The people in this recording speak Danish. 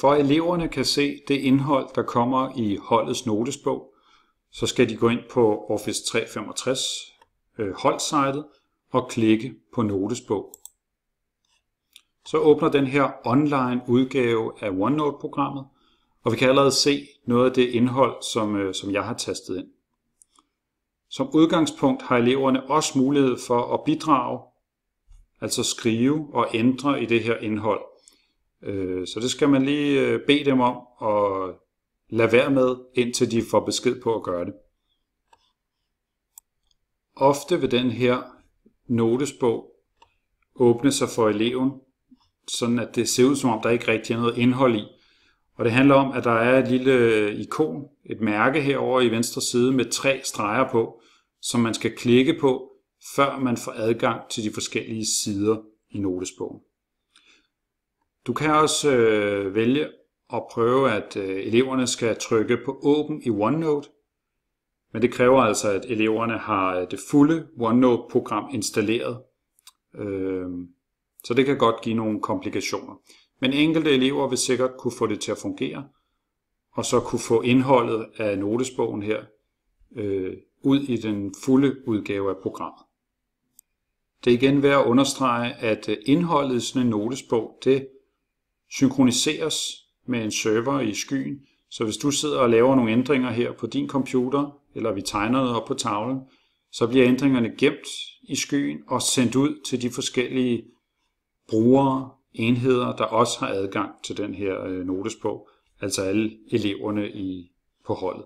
For at eleverne kan se det indhold, der kommer i holdets notesbog, så skal de gå ind på Office 365 øh, holdsejtet og klikke på notesbog. Så åbner den her online udgave af OneNote-programmet, og vi kan allerede se noget af det indhold, som, øh, som jeg har tastet ind. Som udgangspunkt har eleverne også mulighed for at bidrage, altså skrive og ændre i det her indhold. Øh, så det skal man lige øh, bede dem om at lade være med, indtil de får besked på at gøre det. Ofte vil den her notesbog åbne sig for eleven, sådan at det ser ud som om, der ikke rigtig er noget indhold i. Og det handler om, at der er et lille øh, ikon, et mærke herover i venstre side med tre streger på, som man skal klikke på, før man får adgang til de forskellige sider i notesbogen. Du kan også øh, vælge at prøve, at øh, eleverne skal trykke på åben i OneNote, men det kræver altså, at eleverne har øh, det fulde OneNote-program installeret. Øh, så det kan godt give nogle komplikationer. Men enkelte elever vil sikkert kunne få det til at fungere, og så kunne få indholdet af notesbogen her øh, ud i den fulde udgave af programmet. Det er igen værd at understrege, at øh, indholdet i sådan en notesbog, det synkroniseres med en server i skyen. Så hvis du sidder og laver nogle ændringer her på din computer, eller vi tegner noget op på tavlen, så bliver ændringerne gemt i skyen og sendt ud til de forskellige brugere, enheder, der også har adgang til den her øh, notesbog, altså alle eleverne i, på holdet.